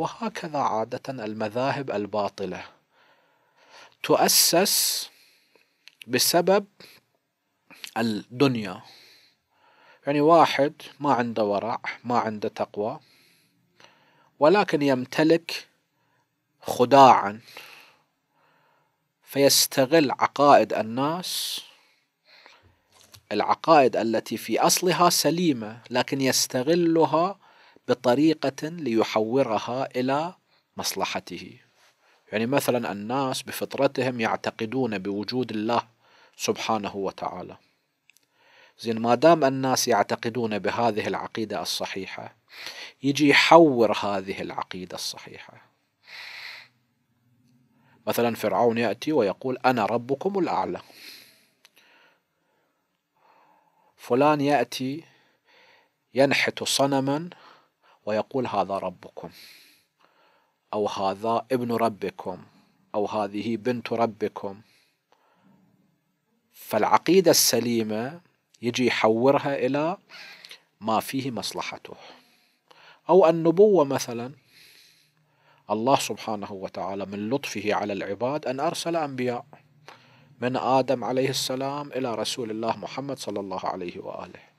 وهكذا عادة المذاهب الباطلة تؤسس بسبب الدنيا يعني واحد ما عنده ورع ما عنده تقوى ولكن يمتلك خداعا فيستغل عقائد الناس العقائد التي في اصلها سليمه لكن يستغلها بطريقة ليحورها إلى مصلحته يعني مثلا الناس بفطرتهم يعتقدون بوجود الله سبحانه وتعالى زين ما دام الناس يعتقدون بهذه العقيدة الصحيحة يجي يحور هذه العقيدة الصحيحة مثلا فرعون يأتي ويقول أنا ربكم الأعلى فلان يأتي ينحت صنما ويقول هذا ربكم أو هذا ابن ربكم أو هذه بنت ربكم فالعقيدة السليمة يجي يحورها إلى ما فيه مصلحته أو النبوة مثلا الله سبحانه وتعالى من لطفه على العباد أن أرسل أنبياء من آدم عليه السلام إلى رسول الله محمد صلى الله عليه وآله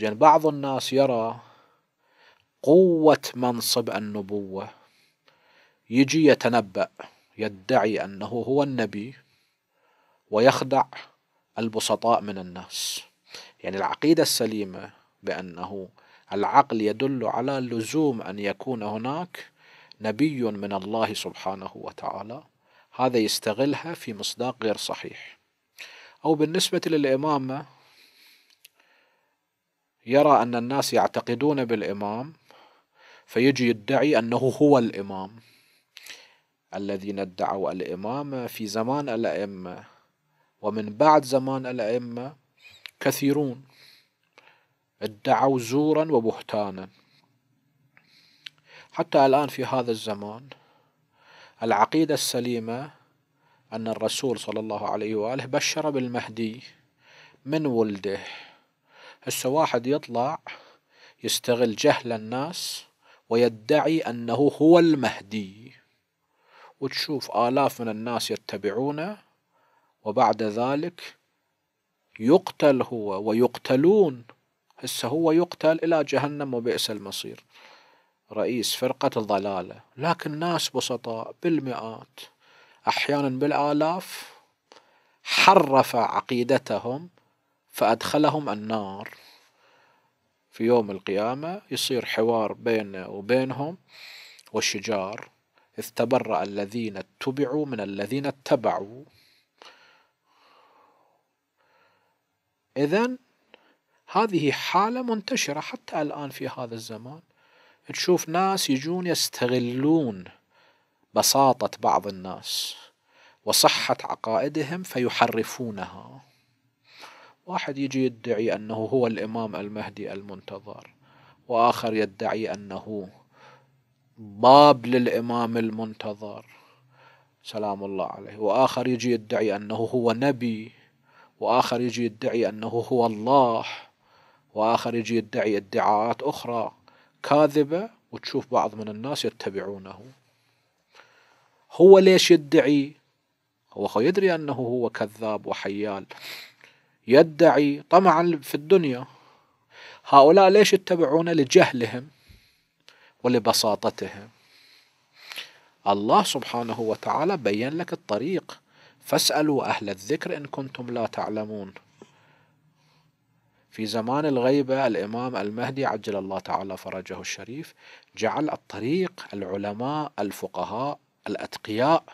زين بعض الناس يرى قوة منصب النبوة يجي يتنبأ يدعي أنه هو النبي ويخدع البسطاء من الناس يعني العقيدة السليمة بأنه العقل يدل على لزوم أن يكون هناك نبي من الله سبحانه وتعالى هذا يستغلها في مصداق غير صحيح أو بالنسبة للإمامة يرى أن الناس يعتقدون بالإمام فيجي يدعي أنه هو الإمام الذين ادعوا الإمامة في زمان الأئمة ومن بعد زمان الأئمة كثيرون ادعوا زورا وبهتانا حتى الآن في هذا الزمان العقيدة السليمة أن الرسول صلى الله عليه وآله بشر بالمهدي من ولده هسه واحد يطلع يستغل جهل الناس ويدعي أنه هو المهدي وتشوف آلاف من الناس يتبعونه وبعد ذلك يقتل هو ويقتلون هسه هو يقتل إلى جهنم وبئس المصير رئيس فرقة الضلالة لكن ناس بسطاء بالمئات أحيانا بالآلاف حرف عقيدتهم فأدخلهم النار في يوم القيامة يصير حوار بينه وبينهم والشجار إذ تبرأ الذين اتبعوا من الذين اتبعوا إذا هذه حالة منتشرة حتى الآن في هذا الزمان تشوف ناس يجون يستغلون بساطة بعض الناس وصحة عقائدهم فيحرفونها واحد يجي يدعي أنه هو الإمام المهدي المنتظر وآخر يدعي أنه باب للإمام المنتظر سلام الله عليه وآخر يجي يدعي أنه هو نبي وآخر يجي يدعي أنه هو الله وآخر يجي يدعي ادعاءات أخرى كاذبة وتشوف بعض من الناس يتبعونه هو ليش يدعي هو يدري أنه هو كذاب وحيال يدعي طمعا في الدنيا هؤلاء ليش يتبعون لجهلهم ولبساطتهم الله سبحانه وتعالى بين لك الطريق فاسألوا أهل الذكر إن كنتم لا تعلمون في زمان الغيبة الإمام المهدي عجل الله تعالى فرجه الشريف جعل الطريق العلماء الفقهاء الأتقياء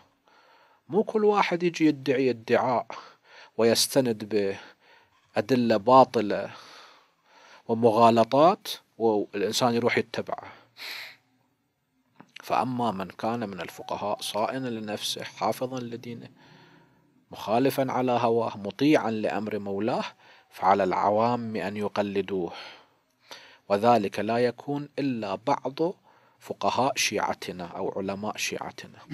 مو كل واحد يجي يدعي ادعاء ويستند به أدلة باطلة ومغالطات والإنسان يروح يتبعه فأما من كان من الفقهاء صائنا لنفسه حافظا لدينه مخالفا على هواه مطيعا لأمر مولاه فعلى العوام أن يقلدوه وذلك لا يكون إلا بعض فقهاء شيعتنا أو علماء شيعتنا